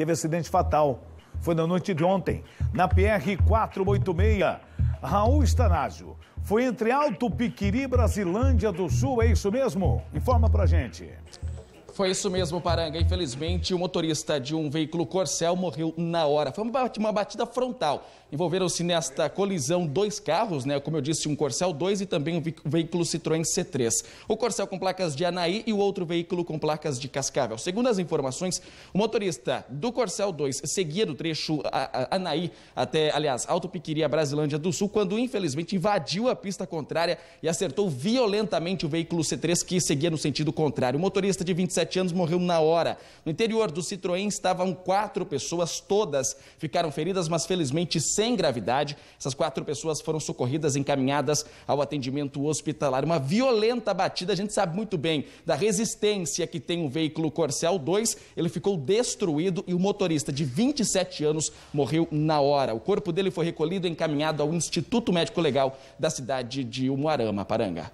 teve acidente fatal. Foi na noite de ontem, na PR 486. Raul Estanásio, foi entre Alto Piquiri, Brasilândia do Sul, é isso mesmo? Informa pra gente. Foi isso mesmo, Paranga. Infelizmente, o motorista de um veículo Corcel morreu na hora. Foi uma batida frontal. Envolveram-se nesta colisão dois carros, né? Como eu disse, um Corcel 2 e também um veículo Citroën C3. O Corcel com placas de Anaí e o outro veículo com placas de Cascavel. Segundo as informações, o motorista do Corcel 2 seguia do trecho Anaí até, aliás, Alto Piquiri, Brasilândia do Sul, quando infelizmente invadiu a pista contrária e acertou violentamente o veículo C3 que seguia no sentido contrário. O motorista de 27 anos, morreu na hora. No interior do Citroën estavam quatro pessoas, todas ficaram feridas, mas felizmente sem gravidade. Essas quatro pessoas foram socorridas, encaminhadas ao atendimento hospitalar. Uma violenta batida, a gente sabe muito bem da resistência que tem o veículo Corsel 2. Ele ficou destruído e o motorista de 27 anos morreu na hora. O corpo dele foi recolhido e encaminhado ao Instituto Médico Legal da cidade de Umuarama, Paranga.